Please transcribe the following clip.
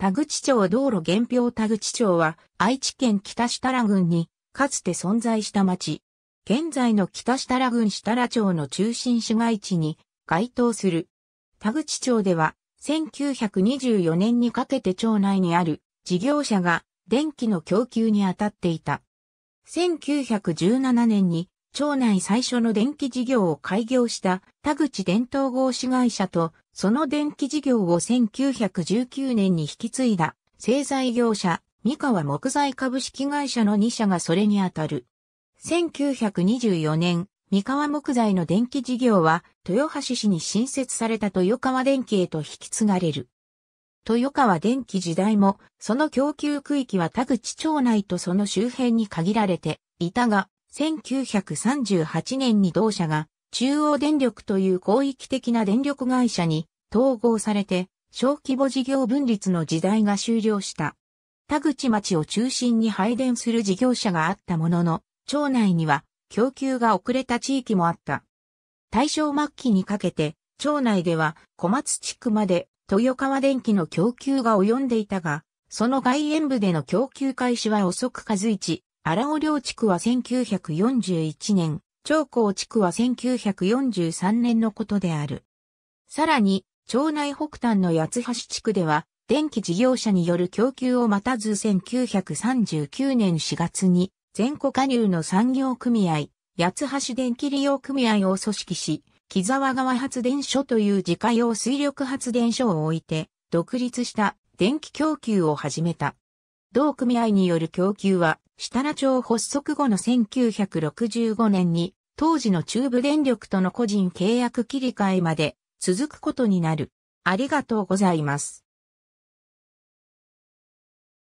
田口町道路原表田口町は愛知県北設楽郡にかつて存在した町。現在の北設楽郡設楽町の中心市街地に該当する。田口町では1924年にかけて町内にある事業者が電気の供給に当たっていた。1917年に町内最初の電気事業を開業した田口伝統合資会社と、その電気事業を1919年に引き継いだ製材業者、三河木材株式会社の2社がそれにあたる。1924年、三河木材の電気事業は、豊橋市に新設された豊川電気へと引き継がれる。豊川電気時代も、その供給区域は田口町内とその周辺に限られていたが、1938年に同社が中央電力という広域的な電力会社に統合されて小規模事業分立の時代が終了した。田口町を中心に配電する事業者があったものの、町内には供給が遅れた地域もあった。大正末期にかけて、町内では小松地区まで豊川電気の供給が及んでいたが、その外縁部での供給開始は遅く数一、荒尾領地区は1941年、長江地区は1943年のことである。さらに、町内北端の八橋地区では、電気事業者による供給を待たず1939年4月に、全国加入の産業組合、八橋電気利用組合を組織し、木沢川発電所という自家用水力発電所を置いて、独立した電気供給を始めた。同組合による供給は、設楽町発足後の1965年に、当時の中部電力との個人契約切り替えまで続くことになる。ありがとうございます。